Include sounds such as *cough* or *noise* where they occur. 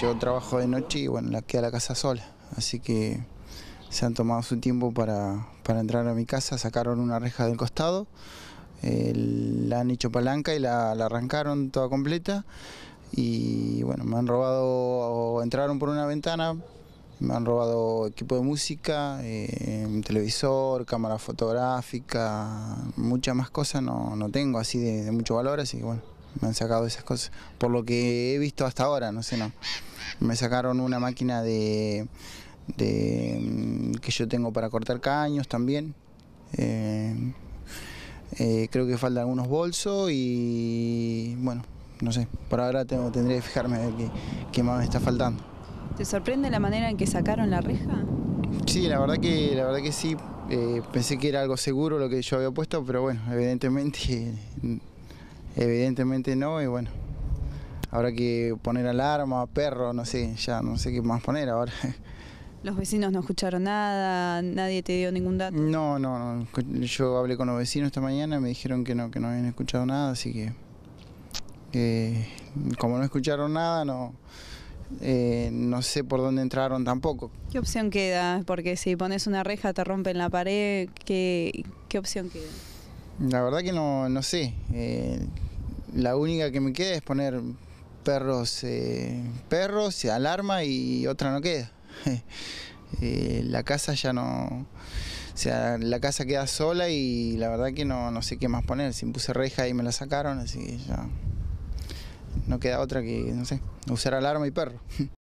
yo trabajo de noche y bueno, la queda la casa sola, así que se han tomado su tiempo para, entrar a mi casa, sacaron una reja del costado, la han hecho palanca y la, arrancaron toda completa y bueno, me han robado, o entraron por una ventana, me han robado equipo de música, eh, televisor, cámara fotográfica, muchas más cosas no, tengo así de, de mucho valor, así que bueno me han sacado esas cosas, por lo que he visto hasta ahora, no sé, no. Me sacaron una máquina de, mm, que yo tengo para cortar caños también. Eh, eh, creo que faltan algunos bolsos y bueno, no sé, por ahora tengo, tendré que fijarme a qué, qué más me está faltando. ¿Te sorprende la manera en que sacaron la reja? Sí, la verdad que, la verdad que sí. Eh, pensé que era algo seguro lo que yo había puesto, pero bueno, evidentemente Evidentemente no, y bueno, habrá que poner alarma, perro, no sé, ya no sé qué más poner ahora. ¿Los vecinos no escucharon nada? ¿Nadie te dio ningún dato? No, no, Yo hablé con los vecinos esta mañana, me dijeron que no, que no habían escuchado nada, así que... Eh, como no escucharon nada, no... Eh, no sé por dónde entraron tampoco. ¿Qué opción queda? Porque si pones una reja te rompen la pared, ¿qué, qué opción queda? La verdad que no, no sé. Eh, la única que me queda es poner perros, eh, perros, alarma y otra no queda. *laughs* Eh, la casa ya no... O sea, la casa queda sola y la verdad que no, sé qué más poner. Si puse reja y me la sacaron, así que ya no queda otra que, no sé, usar alarma y perro. *laughs*